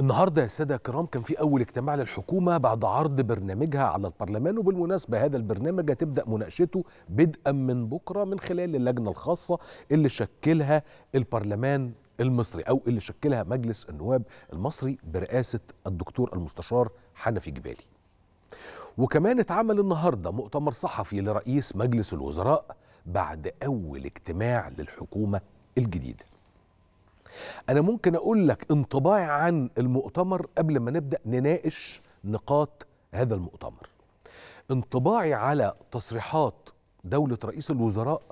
النهارده يا ساده الكرام كان في اول اجتماع للحكومه بعد عرض برنامجها على البرلمان وبالمناسبه هذا البرنامج هتبدا مناقشته بدءا من بكره من خلال اللجنه الخاصه اللي شكلها البرلمان المصري او اللي شكلها مجلس النواب المصري برئاسه الدكتور المستشار حنفي جبالي. وكمان اتعمل النهارده مؤتمر صحفي لرئيس مجلس الوزراء بعد اول اجتماع للحكومه الجديده. انا ممكن اقول لك انطباعي عن المؤتمر قبل ما نبدا نناقش نقاط هذا المؤتمر انطباعي على تصريحات دولة رئيس الوزراء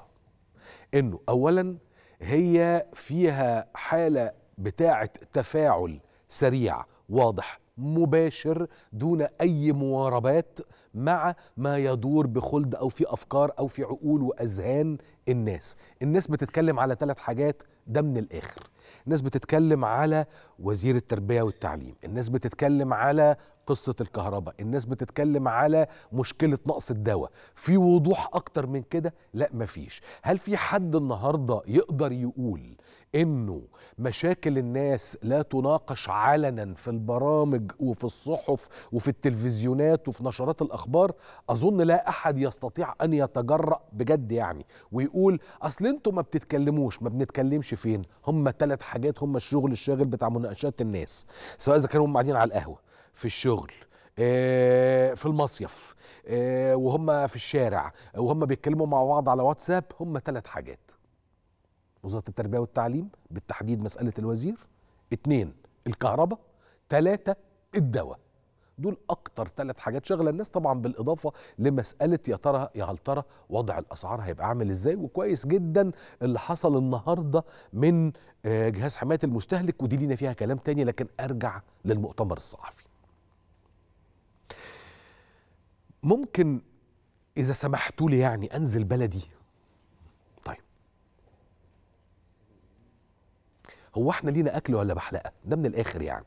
انه اولا هي فيها حالة بتاعة تفاعل سريع واضح مباشر دون اي مواربات مع ما يدور بخلد او في افكار او في عقول واذهان الناس الناس بتتكلم على ثلاث حاجات ده من الاخر الناس بتتكلم على وزير التربيه والتعليم الناس بتتكلم على قصه الكهرباء الناس بتتكلم على مشكله نقص الدواء في وضوح اكتر من كده لا مفيش هل في حد النهارده يقدر يقول انه مشاكل الناس لا تناقش علنا في البرامج وفي الصحف وفي التلفزيونات وفي نشرات الاخبار اظن لا احد يستطيع ان يتجرأ بجد يعني ويقول اصل أنتم ما بتتكلموش ما بنتكلمش فين هم ثلاث حاجات هم الشغل الشاغل بتاع مناقشات الناس سواء اذا كانوا قاعدين على القهوه في الشغل آه، في المصيف آه، وهم في الشارع وهم بيتكلموا مع بعض على واتساب هم ثلاث حاجات وزارة التربية والتعليم بالتحديد مسألة الوزير اتنين الكهرباء تلاتة الدواء دول اكتر ثلاث حاجات شغله الناس طبعا بالاضافه لمساله يا ترى يا هل ترى وضع الاسعار هيبقى عامل ازاي وكويس جدا اللي حصل النهارده من آه، جهاز حمايه المستهلك ودي لينا فيها كلام تاني لكن ارجع للمؤتمر الصحفي ممكن اذا سمحتوا لي يعني انزل بلدي طيب هو احنا لينا اكل ولا بحلقه ده من الاخر يعني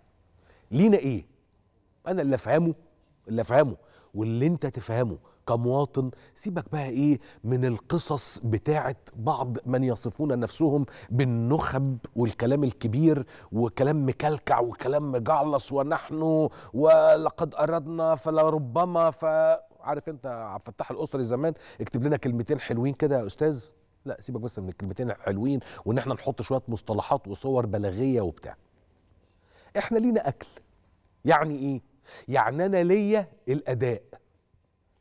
لينا ايه انا اللي افهمه اللي افهمه واللي انت تفهمه كمواطن سيبك بقى ايه من القصص بتاعه بعض من يصفون نفسهم بالنخب والكلام الكبير وكلام مكلكع وكلام مجعلص ونحن ولقد اردنا فلربما ف عارف انت عبد الفتاح الاسري زمان اكتب لنا كلمتين حلوين كده يا استاذ لا سيبك بس من الكلمتين الحلوين وان احنا نحط شويه مصطلحات وصور بلاغيه وبتاع احنا لينا اكل يعني ايه يعني انا ليا الاداء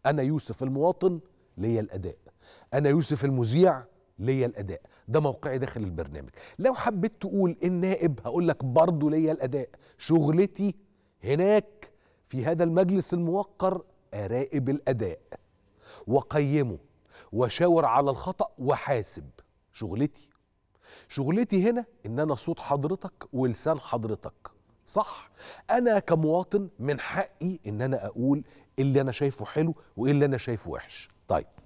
انا يوسف المواطن ليا الاداء انا يوسف المذيع ليا الاداء ده موقعي داخل البرنامج لو حبيت تقول إيه النائب هقول لك برضه ليا الاداء شغلتي هناك في هذا المجلس الموقر اراقب الاداء واقيمه واشاور على الخطا واحاسب شغلتي شغلتي هنا ان انا صوت حضرتك ولسان حضرتك صح انا كمواطن من حقي ان انا اقول اللي انا شايفه حلو وايه اللي انا شايفه وحش طيب